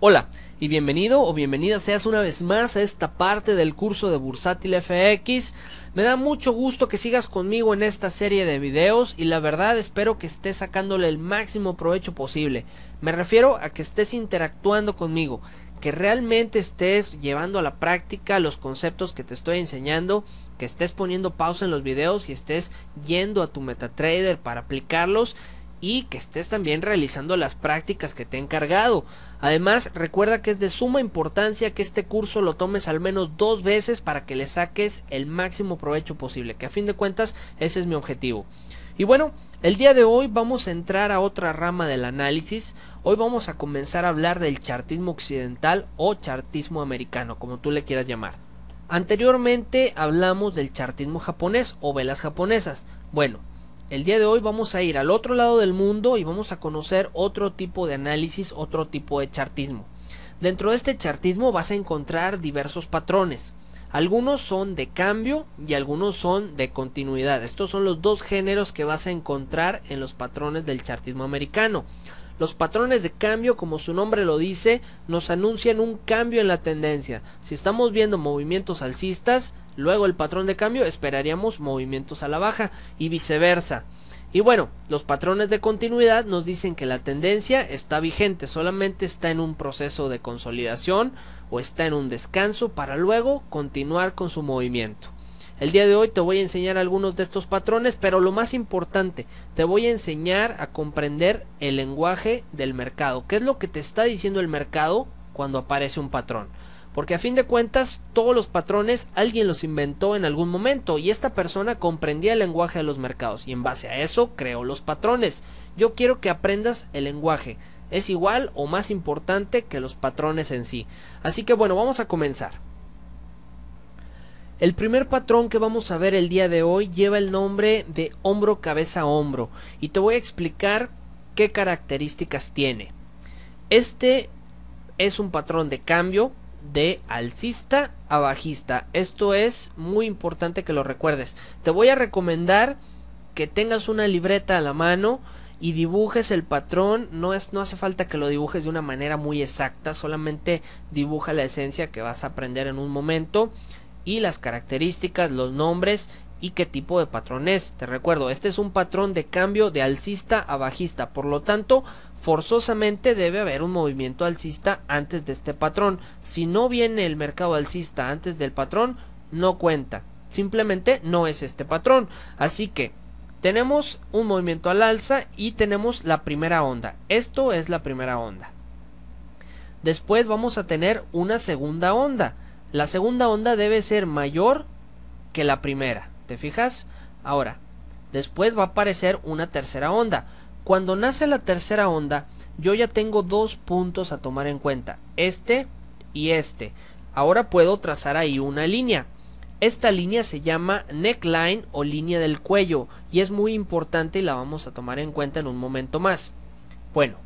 Hola y bienvenido o bienvenida seas una vez más a esta parte del curso de Bursátil FX. Me da mucho gusto que sigas conmigo en esta serie de videos y la verdad espero que estés sacándole el máximo provecho posible. Me refiero a que estés interactuando conmigo, que realmente estés llevando a la práctica los conceptos que te estoy enseñando, que estés poniendo pausa en los videos y estés yendo a tu MetaTrader para aplicarlos y que estés también realizando las prácticas que te he encargado. Además, recuerda que es de suma importancia que este curso lo tomes al menos dos veces para que le saques el máximo provecho posible, que a fin de cuentas ese es mi objetivo. Y bueno, el día de hoy vamos a entrar a otra rama del análisis. Hoy vamos a comenzar a hablar del chartismo occidental o chartismo americano, como tú le quieras llamar. Anteriormente hablamos del chartismo japonés o velas japonesas. Bueno, el día de hoy vamos a ir al otro lado del mundo y vamos a conocer otro tipo de análisis, otro tipo de chartismo. Dentro de este chartismo vas a encontrar diversos patrones. Algunos son de cambio y algunos son de continuidad. Estos son los dos géneros que vas a encontrar en los patrones del chartismo americano. Los patrones de cambio, como su nombre lo dice, nos anuncian un cambio en la tendencia. Si estamos viendo movimientos alcistas, luego el patrón de cambio esperaríamos movimientos a la baja y viceversa. Y bueno, los patrones de continuidad nos dicen que la tendencia está vigente, solamente está en un proceso de consolidación o está en un descanso para luego continuar con su movimiento. El día de hoy te voy a enseñar algunos de estos patrones, pero lo más importante, te voy a enseñar a comprender el lenguaje del mercado. ¿Qué es lo que te está diciendo el mercado cuando aparece un patrón? Porque a fin de cuentas, todos los patrones alguien los inventó en algún momento y esta persona comprendía el lenguaje de los mercados y en base a eso creó los patrones. Yo quiero que aprendas el lenguaje. Es igual o más importante que los patrones en sí. Así que bueno, vamos a comenzar. El primer patrón que vamos a ver el día de hoy lleva el nombre de hombro cabeza hombro y te voy a explicar qué características tiene. Este es un patrón de cambio de alcista a bajista. Esto es muy importante que lo recuerdes. Te voy a recomendar que tengas una libreta a la mano y dibujes el patrón. No, es, no hace falta que lo dibujes de una manera muy exacta, solamente dibuja la esencia que vas a aprender en un momento y las características, los nombres y qué tipo de patrón es. Te recuerdo, este es un patrón de cambio de alcista a bajista, por lo tanto, forzosamente debe haber un movimiento alcista antes de este patrón. Si no viene el mercado alcista antes del patrón, no cuenta. Simplemente no es este patrón. Así que tenemos un movimiento al alza y tenemos la primera onda. Esto es la primera onda. Después vamos a tener una segunda onda la segunda onda debe ser mayor que la primera, ¿te fijas? Ahora, después va a aparecer una tercera onda. Cuando nace la tercera onda, yo ya tengo dos puntos a tomar en cuenta, este y este. Ahora puedo trazar ahí una línea. Esta línea se llama neckline o línea del cuello y es muy importante y la vamos a tomar en cuenta en un momento más. Bueno,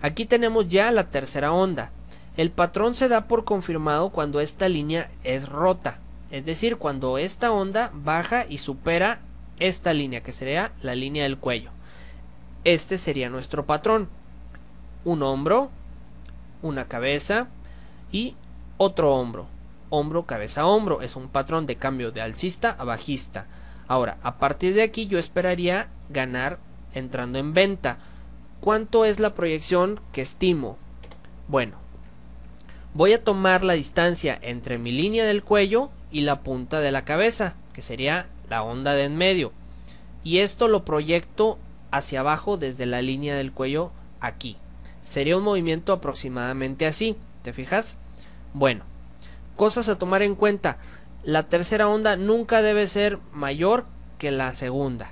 aquí tenemos ya la tercera onda. El patrón se da por confirmado cuando esta línea es rota, es decir, cuando esta onda baja y supera esta línea, que sería la línea del cuello. Este sería nuestro patrón. Un hombro, una cabeza y otro hombro. Hombro, cabeza, hombro. Es un patrón de cambio de alcista a bajista. Ahora, a partir de aquí yo esperaría ganar entrando en venta. ¿Cuánto es la proyección que estimo? Bueno, voy a tomar la distancia entre mi línea del cuello y la punta de la cabeza, que sería la onda de en medio. Y esto lo proyecto hacia abajo desde la línea del cuello aquí. Sería un movimiento aproximadamente así, ¿te fijas? Bueno, cosas a tomar en cuenta. La tercera onda nunca debe ser mayor que la segunda.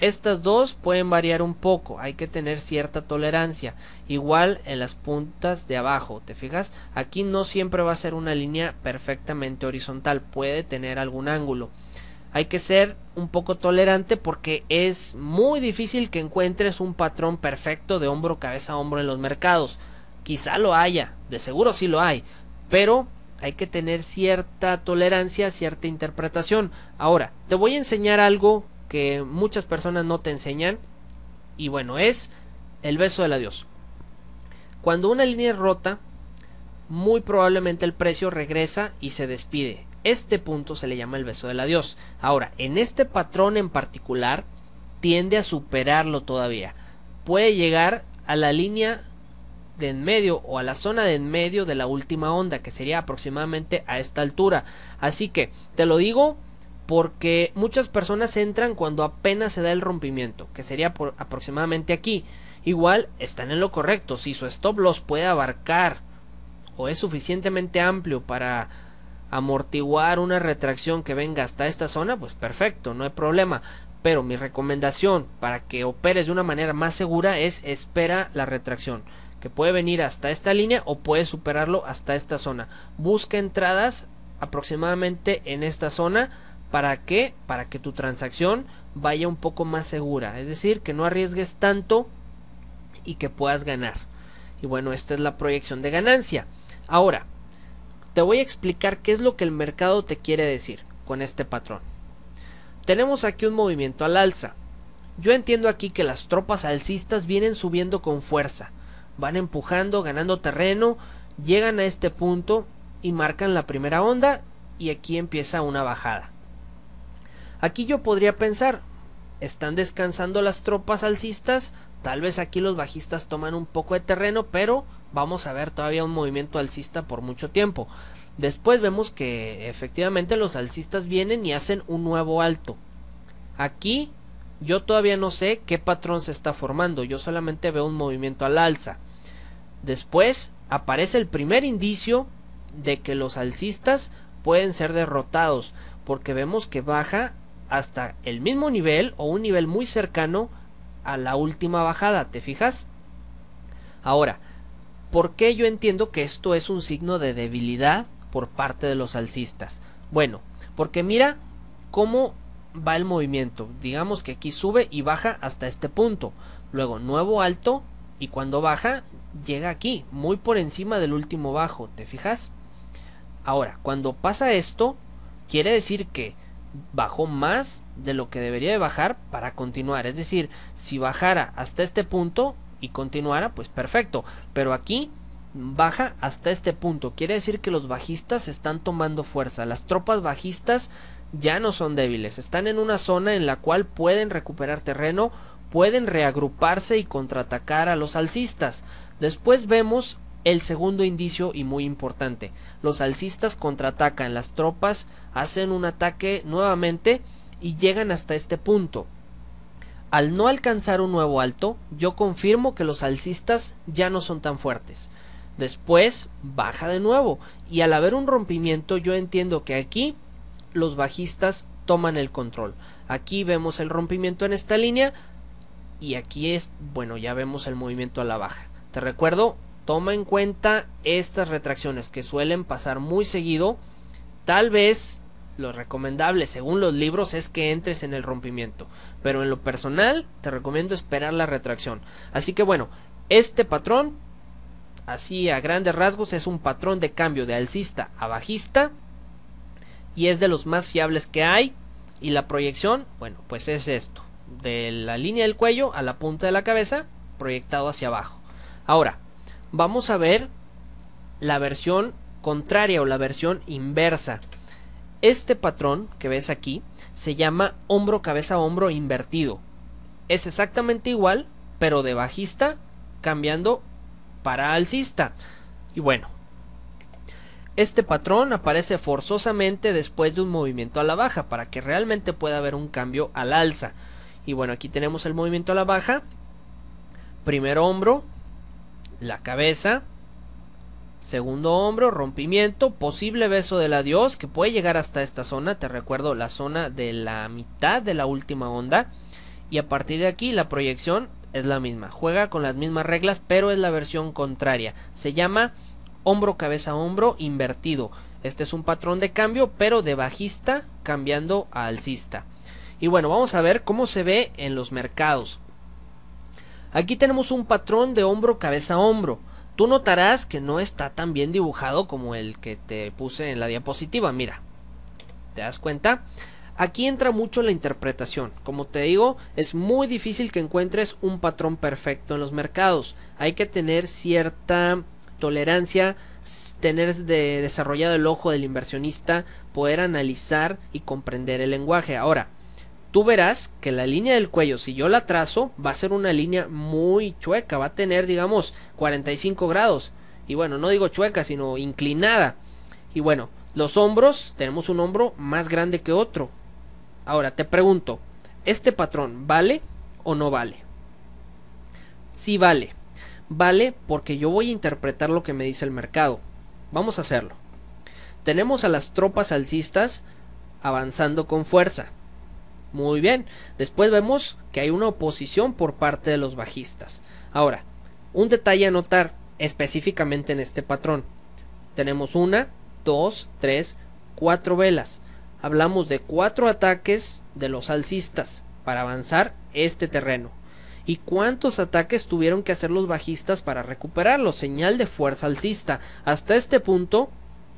Estas dos pueden variar un poco, hay que tener cierta tolerancia. Igual en las puntas de abajo, ¿te fijas? Aquí no siempre va a ser una línea perfectamente horizontal, puede tener algún ángulo. Hay que ser un poco tolerante porque es muy difícil que encuentres un patrón perfecto de hombro, cabeza, a hombro en los mercados. Quizá lo haya, de seguro sí lo hay, pero hay que tener cierta tolerancia, cierta interpretación. Ahora, te voy a enseñar algo que muchas personas no te enseñan. Y bueno, es el beso del adiós. Cuando una línea es rota, muy probablemente el precio regresa y se despide. Este punto se le llama el beso del adiós. Ahora, en este patrón en particular, tiende a superarlo todavía. Puede llegar a la línea de en medio o a la zona de en medio de la última onda, que sería aproximadamente a esta altura. Así que, te lo digo porque muchas personas entran cuando apenas se da el rompimiento, que sería aproximadamente aquí. Igual están en lo correcto, si su stop loss puede abarcar o es suficientemente amplio para amortiguar una retracción que venga hasta esta zona, pues perfecto, no hay problema. Pero mi recomendación para que operes de una manera más segura es espera la retracción, que puede venir hasta esta línea o puede superarlo hasta esta zona. Busca entradas aproximadamente en esta zona ¿Para qué? Para que tu transacción vaya un poco más segura. Es decir, que no arriesgues tanto y que puedas ganar. Y bueno, esta es la proyección de ganancia. Ahora, te voy a explicar qué es lo que el mercado te quiere decir con este patrón. Tenemos aquí un movimiento al alza. Yo entiendo aquí que las tropas alcistas vienen subiendo con fuerza, van empujando, ganando terreno, llegan a este punto y marcan la primera onda y aquí empieza una bajada. Aquí yo podría pensar, están descansando las tropas alcistas, tal vez aquí los bajistas toman un poco de terreno, pero vamos a ver todavía un movimiento alcista por mucho tiempo. Después vemos que efectivamente los alcistas vienen y hacen un nuevo alto. Aquí yo todavía no sé qué patrón se está formando, yo solamente veo un movimiento al alza. Después aparece el primer indicio de que los alcistas pueden ser derrotados, porque vemos que baja hasta el mismo nivel o un nivel muy cercano a la última bajada, ¿te fijas? Ahora, ¿por qué yo entiendo que esto es un signo de debilidad por parte de los alcistas? Bueno, porque mira cómo va el movimiento. Digamos que aquí sube y baja hasta este punto. Luego nuevo alto y cuando baja llega aquí, muy por encima del último bajo, ¿te fijas? Ahora, cuando pasa esto, quiere decir que bajó más de lo que debería de bajar para continuar. Es decir, si bajara hasta este punto y continuara, pues perfecto. Pero aquí baja hasta este punto. Quiere decir que los bajistas están tomando fuerza. Las tropas bajistas ya no son débiles. Están en una zona en la cual pueden recuperar terreno, pueden reagruparse y contraatacar a los alcistas. Después vemos el segundo indicio y muy importante, los alcistas contraatacan, las tropas hacen un ataque nuevamente y llegan hasta este punto. Al no alcanzar un nuevo alto, yo confirmo que los alcistas ya no son tan fuertes. Después baja de nuevo y al haber un rompimiento yo entiendo que aquí los bajistas toman el control. Aquí vemos el rompimiento en esta línea y aquí es, bueno, ya vemos el movimiento a la baja. Te recuerdo, toma en cuenta estas retracciones que suelen pasar muy seguido. Tal vez lo recomendable según los libros es que entres en el rompimiento, pero en lo personal te recomiendo esperar la retracción. Así que bueno, este patrón, así a grandes rasgos, es un patrón de cambio de alcista a bajista y es de los más fiables que hay. Y la proyección, bueno, pues es esto, de la línea del cuello a la punta de la cabeza, proyectado hacia abajo. Ahora, vamos a ver la versión contraria o la versión inversa. Este patrón que ves aquí se llama hombro cabeza hombro invertido. Es exactamente igual, pero de bajista cambiando para alcista. Y bueno, este patrón aparece forzosamente después de un movimiento a la baja para que realmente pueda haber un cambio al alza. Y bueno, aquí tenemos el movimiento a la baja. primer hombro, la cabeza, segundo hombro, rompimiento, posible beso del adiós que puede llegar hasta esta zona, te recuerdo la zona de la mitad de la última onda y a partir de aquí la proyección es la misma, juega con las mismas reglas pero es la versión contraria, se llama hombro cabeza hombro invertido, este es un patrón de cambio pero de bajista cambiando a alcista. Y bueno, vamos a ver cómo se ve en los mercados. Aquí tenemos un patrón de hombro, cabeza, hombro. Tú notarás que no está tan bien dibujado como el que te puse en la diapositiva, mira. ¿Te das cuenta? Aquí entra mucho la interpretación. Como te digo, es muy difícil que encuentres un patrón perfecto en los mercados. Hay que tener cierta tolerancia, tener desarrollado el ojo del inversionista, poder analizar y comprender el lenguaje. Ahora, tú verás que la línea del cuello, si yo la trazo, va a ser una línea muy chueca, va a tener, digamos, 45 grados. Y bueno, no digo chueca, sino inclinada. Y bueno, los hombros, tenemos un hombro más grande que otro. Ahora, te pregunto, ¿este patrón vale o no vale? Sí vale. Vale porque yo voy a interpretar lo que me dice el mercado. Vamos a hacerlo. Tenemos a las tropas alcistas avanzando con fuerza. Muy bien. Después vemos que hay una oposición por parte de los bajistas. Ahora, un detalle a notar específicamente en este patrón. Tenemos una, dos, tres, cuatro velas. Hablamos de cuatro ataques de los alcistas para avanzar este terreno. ¿Y cuántos ataques tuvieron que hacer los bajistas para recuperarlo? Señal de fuerza alcista. Hasta este punto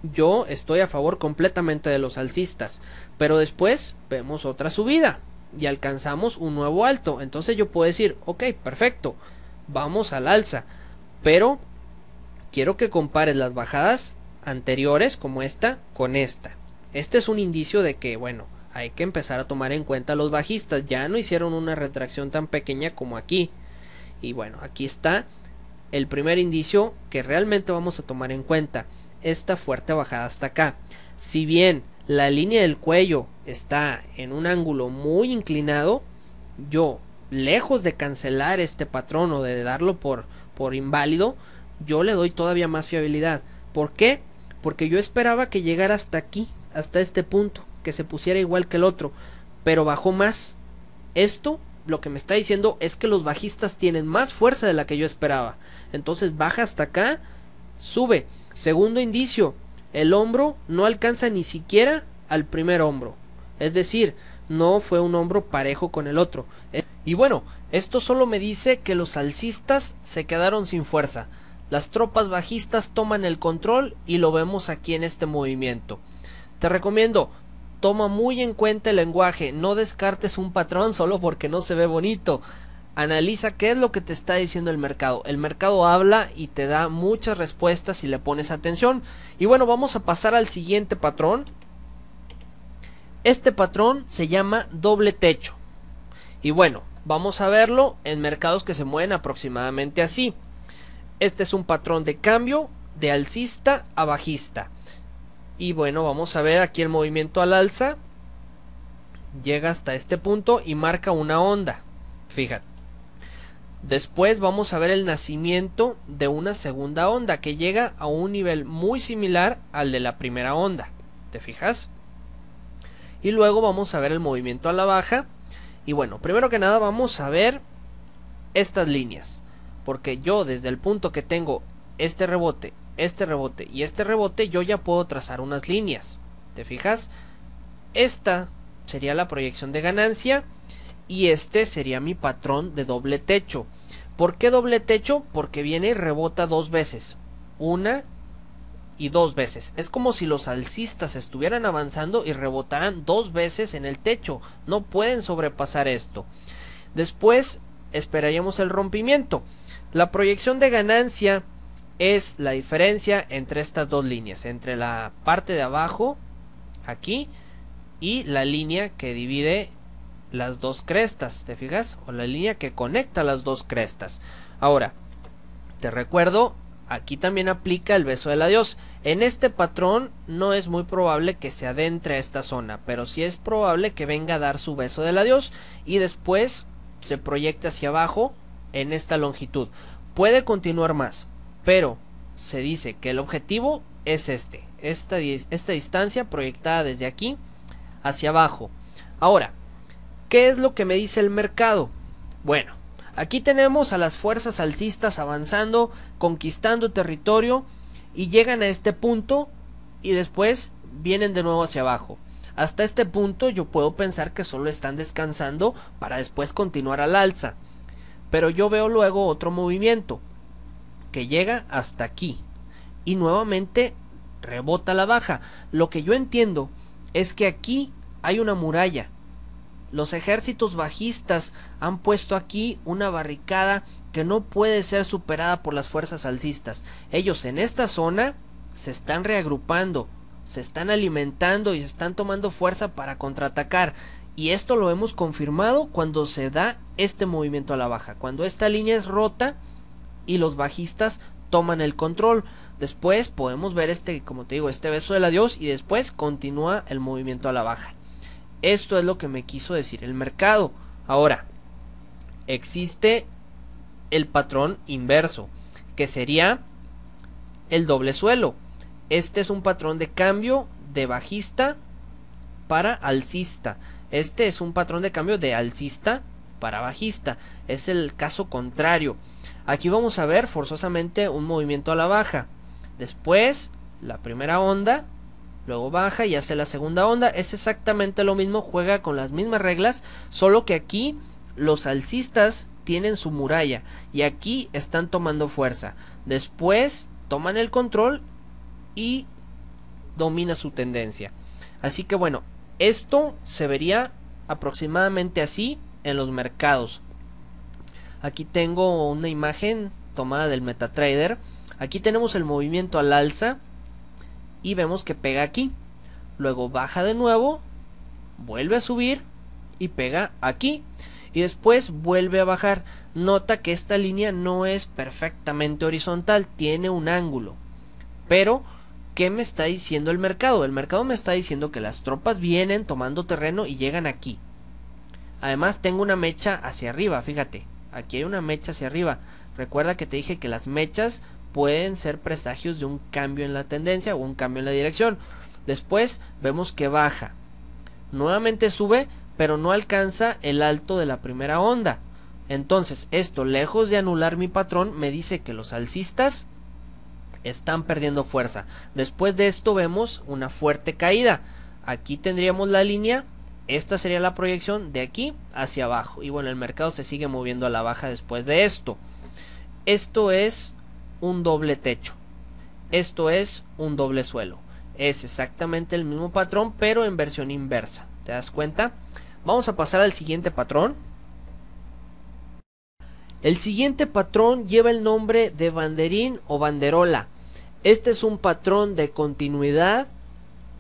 yo estoy a favor completamente de los alcistas, pero después vemos otra subida y alcanzamos un nuevo alto, entonces yo puedo decir, ok, perfecto, vamos al alza, pero quiero que compares las bajadas anteriores como esta con esta. Este es un indicio de que, bueno, hay que empezar a tomar en cuenta los bajistas, ya no hicieron una retracción tan pequeña como aquí. Y bueno, aquí está el primer indicio que realmente vamos a tomar en cuenta esta fuerte bajada hasta acá. Si bien la línea del cuello está en un ángulo muy inclinado, yo, lejos de cancelar este patrón o de darlo por, por inválido, yo le doy todavía más fiabilidad. ¿Por qué? Porque yo esperaba que llegara hasta aquí, hasta este punto, que se pusiera igual que el otro, pero bajó más. Esto lo que me está diciendo es que los bajistas tienen más fuerza de la que yo esperaba. Entonces baja hasta acá, sube. Segundo indicio, el hombro no alcanza ni siquiera al primer hombro. Es decir, no fue un hombro parejo con el otro. Y bueno, esto solo me dice que los alcistas se quedaron sin fuerza. Las tropas bajistas toman el control y lo vemos aquí en este movimiento. Te recomiendo, toma muy en cuenta el lenguaje, no descartes un patrón solo porque no se ve bonito. Analiza qué es lo que te está diciendo el mercado. El mercado habla y te da muchas respuestas si le pones atención. Y bueno, vamos a pasar al siguiente patrón. Este patrón se llama doble techo. Y bueno, vamos a verlo en mercados que se mueven aproximadamente así. Este es un patrón de cambio de alcista a bajista. Y bueno, vamos a ver aquí el movimiento al alza. Llega hasta este punto y marca una onda. Fíjate. Después vamos a ver el nacimiento de una segunda onda que llega a un nivel muy similar al de la primera onda. ¿Te fijas? Y luego vamos a ver el movimiento a la baja. Y bueno, primero que nada vamos a ver estas líneas. Porque yo desde el punto que tengo este rebote, este rebote y este rebote, yo ya puedo trazar unas líneas. ¿Te fijas? Esta sería la proyección de ganancia y este sería mi patrón de doble techo. ¿Por qué doble techo? Porque viene y rebota dos veces. Una y dos veces. Es como si los alcistas estuvieran avanzando y rebotaran dos veces en el techo. No pueden sobrepasar esto. Después esperaríamos el rompimiento. La proyección de ganancia es la diferencia entre estas dos líneas, entre la parte de abajo, aquí, y la línea que divide las dos crestas, ¿te fijas? O la línea que conecta las dos crestas. Ahora, te recuerdo, aquí también aplica el beso del adiós. En este patrón no es muy probable que se adentre a esta zona, pero sí es probable que venga a dar su beso del adiós y después se proyecta hacia abajo en esta longitud. Puede continuar más, pero se dice que el objetivo es este, esta, esta distancia proyectada desde aquí hacia abajo. Ahora, ¿Qué es lo que me dice el mercado? Bueno, aquí tenemos a las fuerzas alcistas avanzando, conquistando territorio y llegan a este punto y después vienen de nuevo hacia abajo. Hasta este punto yo puedo pensar que solo están descansando para después continuar al alza. Pero yo veo luego otro movimiento que llega hasta aquí y nuevamente rebota la baja. Lo que yo entiendo es que aquí hay una muralla los ejércitos bajistas han puesto aquí una barricada que no puede ser superada por las fuerzas alcistas. Ellos en esta zona se están reagrupando, se están alimentando y se están tomando fuerza para contraatacar. Y esto lo hemos confirmado cuando se da este movimiento a la baja, cuando esta línea es rota y los bajistas toman el control. Después podemos ver este, como te digo, este beso del adiós y después continúa el movimiento a la baja. Esto es lo que me quiso decir el mercado. Ahora, existe el patrón inverso, que sería el doble suelo. Este es un patrón de cambio de bajista para alcista. Este es un patrón de cambio de alcista para bajista. Es el caso contrario. Aquí vamos a ver forzosamente un movimiento a la baja. Después, la primera onda Luego baja y hace la segunda onda. Es exactamente lo mismo, juega con las mismas reglas, solo que aquí los alcistas tienen su muralla y aquí están tomando fuerza. Después toman el control y domina su tendencia. Así que bueno, esto se vería aproximadamente así en los mercados. Aquí tengo una imagen tomada del MetaTrader. Aquí tenemos el movimiento al alza y vemos que pega aquí. Luego baja de nuevo, vuelve a subir y pega aquí. Y después vuelve a bajar. Nota que esta línea no es perfectamente horizontal, tiene un ángulo. Pero, ¿qué me está diciendo el mercado? El mercado me está diciendo que las tropas vienen tomando terreno y llegan aquí. Además tengo una mecha hacia arriba, fíjate. Aquí hay una mecha hacia arriba. Recuerda que te dije que las mechas pueden ser presagios de un cambio en la tendencia o un cambio en la dirección. Después vemos que baja. Nuevamente sube, pero no alcanza el alto de la primera onda. Entonces, esto, lejos de anular mi patrón, me dice que los alcistas están perdiendo fuerza. Después de esto vemos una fuerte caída. Aquí tendríamos la línea. Esta sería la proyección de aquí hacia abajo. Y bueno, el mercado se sigue moviendo a la baja después de esto. Esto es un doble techo. Esto es un doble suelo. Es exactamente el mismo patrón, pero en versión inversa. ¿Te das cuenta? Vamos a pasar al siguiente patrón. El siguiente patrón lleva el nombre de banderín o banderola. Este es un patrón de continuidad.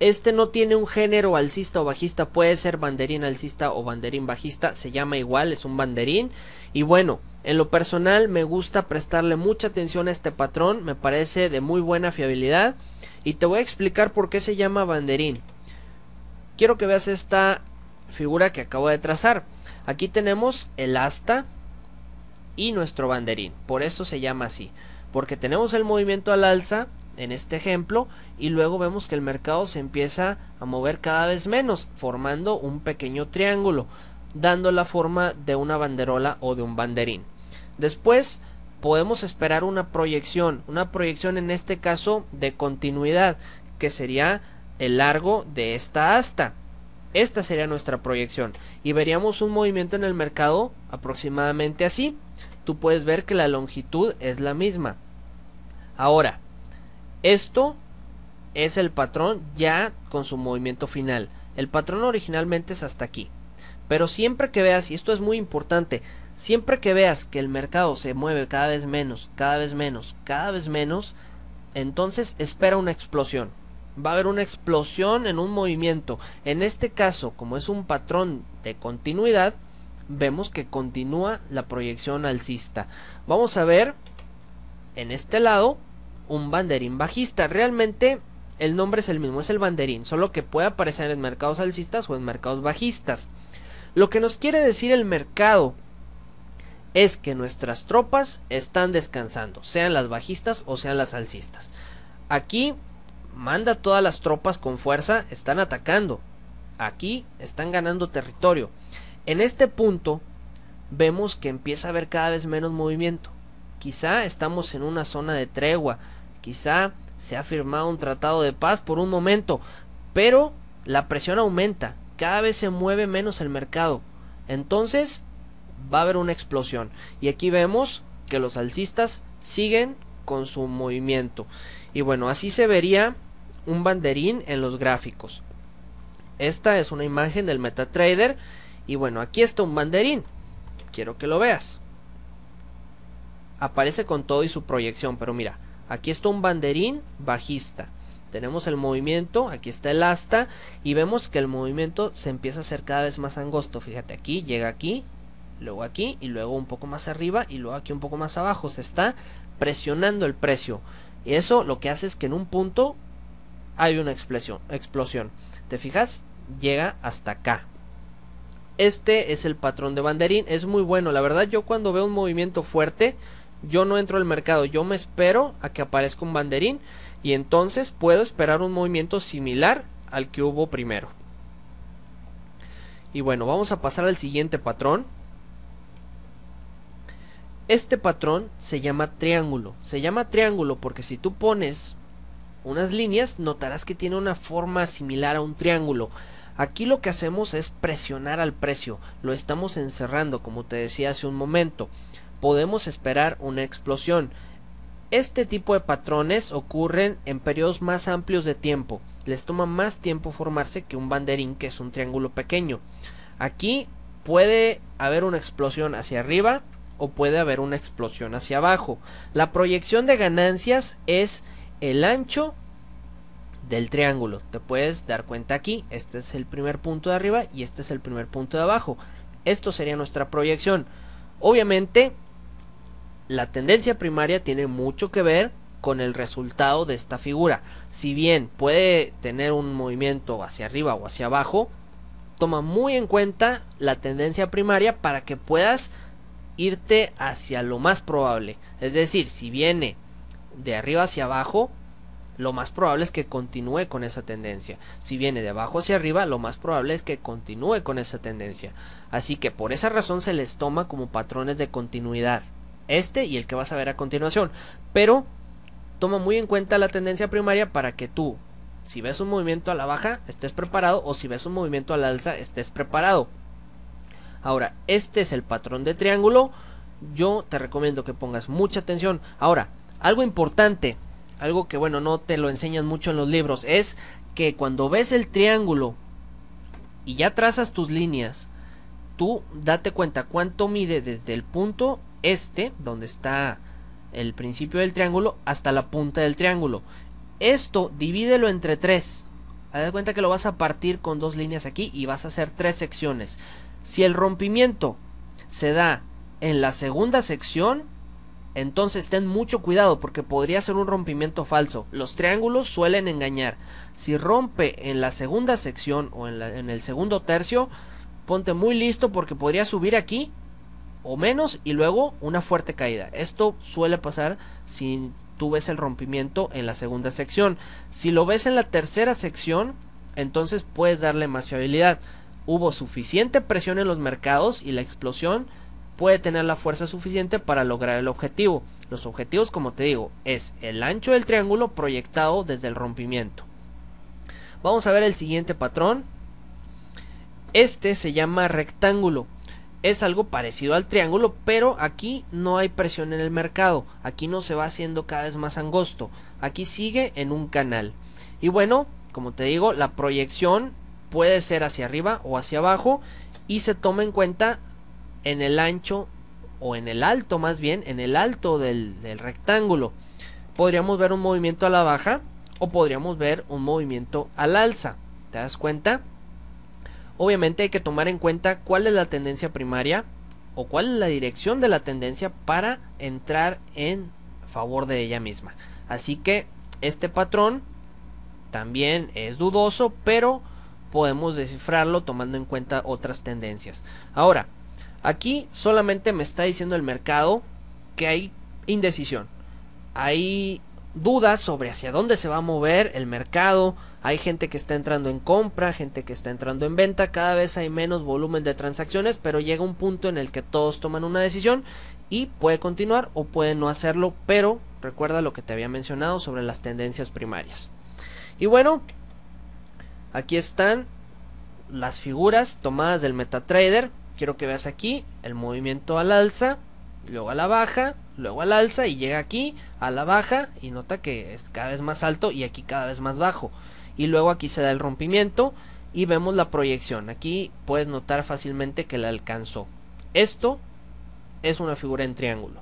Este no tiene un género alcista o bajista, puede ser banderín alcista o banderín bajista, se llama igual, es un banderín. Y bueno, en lo personal me gusta prestarle mucha atención a este patrón, me parece de muy buena fiabilidad y te voy a explicar por qué se llama banderín. Quiero que veas esta figura que acabo de trazar. Aquí tenemos el asta y nuestro banderín, por eso se llama así, porque tenemos el movimiento al alza en este ejemplo y luego vemos que el mercado se empieza a mover cada vez menos, formando un pequeño triángulo, dando la forma de una banderola o de un banderín. Después podemos esperar una proyección, una proyección en este caso de continuidad, que sería el largo de esta asta. Esta sería nuestra proyección y veríamos un movimiento en el mercado aproximadamente así. Tú puedes ver que la longitud es la misma. Ahora, esto es el patrón ya con su movimiento final. El patrón originalmente es hasta aquí. Pero siempre que veas, y esto es muy importante, Siempre que veas que el mercado se mueve cada vez menos, cada vez menos, cada vez menos, entonces espera una explosión. Va a haber una explosión en un movimiento. En este caso, como es un patrón de continuidad, vemos que continúa la proyección alcista. Vamos a ver en este lado un banderín bajista. Realmente el nombre es el mismo, es el banderín, solo que puede aparecer en mercados alcistas o en mercados bajistas. Lo que nos quiere decir el mercado es que nuestras tropas están descansando, sean las bajistas o sean las alcistas. Aquí manda todas las tropas con fuerza, están atacando. Aquí están ganando territorio. En este punto vemos que empieza a haber cada vez menos movimiento. Quizá estamos en una zona de tregua, quizá se ha firmado un tratado de paz por un momento, pero la presión aumenta, cada vez se mueve menos el mercado. Entonces, va a haber una explosión. Y aquí vemos que los alcistas siguen con su movimiento. Y bueno, así se vería un banderín en los gráficos. Esta es una imagen del MetaTrader. Y bueno, aquí está un banderín. Quiero que lo veas. Aparece con todo y su proyección, pero mira, aquí está un banderín bajista. Tenemos el movimiento, aquí está el asta y vemos que el movimiento se empieza a hacer cada vez más angosto. Fíjate aquí, llega aquí, luego aquí y luego un poco más arriba y luego aquí un poco más abajo. Se está presionando el precio. Y eso lo que hace es que en un punto hay una explosión. ¿Te fijas? Llega hasta acá. Este es el patrón de banderín. Es muy bueno. La verdad yo cuando veo un movimiento fuerte, yo no entro al mercado. Yo me espero a que aparezca un banderín y entonces puedo esperar un movimiento similar al que hubo primero. Y bueno, vamos a pasar al siguiente patrón este patrón se llama triángulo. Se llama triángulo porque si tú pones unas líneas notarás que tiene una forma similar a un triángulo. Aquí lo que hacemos es presionar al precio, lo estamos encerrando como te decía hace un momento. Podemos esperar una explosión. Este tipo de patrones ocurren en periodos más amplios de tiempo. Les toma más tiempo formarse que un banderín que es un triángulo pequeño. Aquí puede haber una explosión hacia arriba o puede haber una explosión hacia abajo. La proyección de ganancias es el ancho del triángulo. Te puedes dar cuenta aquí. Este es el primer punto de arriba y este es el primer punto de abajo. Esto sería nuestra proyección. Obviamente, la tendencia primaria tiene mucho que ver con el resultado de esta figura. Si bien puede tener un movimiento hacia arriba o hacia abajo, toma muy en cuenta la tendencia primaria para que puedas irte hacia lo más probable. Es decir, si viene de arriba hacia abajo, lo más probable es que continúe con esa tendencia. Si viene de abajo hacia arriba, lo más probable es que continúe con esa tendencia. Así que por esa razón se les toma como patrones de continuidad. Este y el que vas a ver a continuación. Pero toma muy en cuenta la tendencia primaria para que tú, si ves un movimiento a la baja, estés preparado o si ves un movimiento a la alza, estés preparado. Ahora, este es el patrón de triángulo. Yo te recomiendo que pongas mucha atención. Ahora, algo importante, algo que bueno, no te lo enseñan mucho en los libros, es que cuando ves el triángulo y ya trazas tus líneas, tú date cuenta cuánto mide desde el punto este, donde está el principio del triángulo, hasta la punta del triángulo. Esto divídelo entre tres. Haz cuenta que lo vas a partir con dos líneas aquí y vas a hacer tres secciones. Si el rompimiento se da en la segunda sección, entonces ten mucho cuidado porque podría ser un rompimiento falso. Los triángulos suelen engañar. Si rompe en la segunda sección o en, el segundo tercio, ponte muy listo porque podría subir aquí o menos y luego una fuerte caída. Esto suele pasar si tú ves el rompimiento en la segunda sección. Si lo ves en la tercera sección, entonces puedes darle más fiabilidad hubo suficiente presión en los mercados y la explosión puede tener la fuerza suficiente para lograr el objetivo. Los objetivos, como te digo, es el ancho del triángulo proyectado desde el rompimiento. Vamos a ver el siguiente patrón. Este se llama rectángulo. Es algo parecido al triángulo, pero aquí no hay presión en el mercado. Aquí no se va haciendo cada vez más angosto. Aquí sigue en un canal. Y bueno, como te digo, la proyección puede ser hacia arriba o hacia abajo y se toma en cuenta en el ancho o en el alto más bien, en el alto del, rectángulo. Podríamos ver un movimiento a la baja o podríamos ver un movimiento al alza. ¿Te das cuenta? Obviamente hay que tomar en cuenta cuál es la tendencia primaria o cuál es la dirección de la tendencia para entrar en favor de ella misma. Así que este patrón también es dudoso, pero podemos descifrarlo tomando en cuenta otras tendencias. Ahora, aquí solamente me está diciendo el mercado que hay indecisión. Hay dudas sobre hacia dónde se va a mover el mercado. Hay gente que está entrando en compra, gente que está entrando en venta. Cada vez hay menos volumen de transacciones, pero llega un punto en el que todos toman una decisión y puede continuar o puede no hacerlo, pero recuerda lo que te había mencionado sobre las tendencias primarias. Y bueno, Aquí están las figuras tomadas del MetaTrader. Quiero que veas aquí el movimiento al alza, luego a la baja, luego al alza y llega aquí a la baja y nota que es cada vez más alto y aquí cada vez más bajo. Y luego aquí se da el rompimiento y vemos la proyección. Aquí puedes notar fácilmente que la alcanzó. Esto es una figura en triángulo.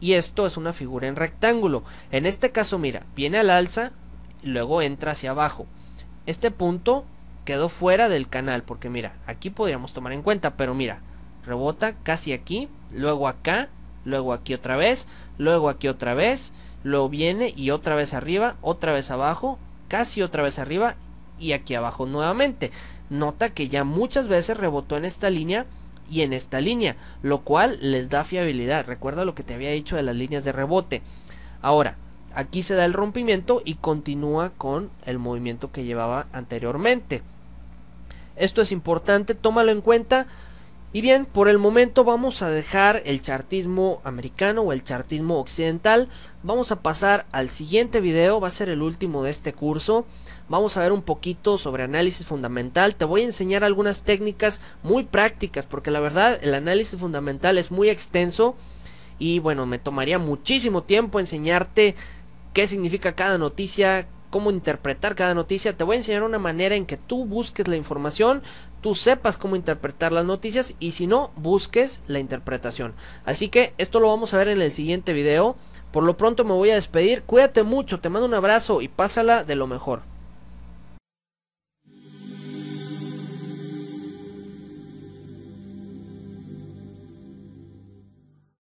Y esto es una figura en rectángulo. En este caso, mira, viene al alza, y luego entra hacia abajo este punto quedó fuera del canal, porque mira, aquí podríamos tomar en cuenta, pero mira, rebota casi aquí, luego acá, luego aquí otra vez, luego aquí otra vez, luego viene y otra vez arriba, otra vez abajo, casi otra vez arriba y aquí abajo nuevamente. Nota que ya muchas veces rebotó en esta línea y en esta línea, lo cual les da fiabilidad. Recuerda lo que te había dicho de las líneas de rebote. Ahora, Aquí se da el rompimiento y continúa con el movimiento que llevaba anteriormente. Esto es importante, tómalo en cuenta. Y bien, por el momento vamos a dejar el chartismo americano o el chartismo occidental. Vamos a pasar al siguiente video, va a ser el último de este curso. Vamos a ver un poquito sobre análisis fundamental. Te voy a enseñar algunas técnicas muy prácticas porque la verdad el análisis fundamental es muy extenso. Y bueno, me tomaría muchísimo tiempo enseñarte qué significa cada noticia, cómo interpretar cada noticia. Te voy a enseñar una manera en que tú busques la información, tú sepas cómo interpretar las noticias y si no, busques la interpretación. Así que esto lo vamos a ver en el siguiente video. Por lo pronto me voy a despedir. Cuídate mucho, te mando un abrazo y pásala de lo mejor.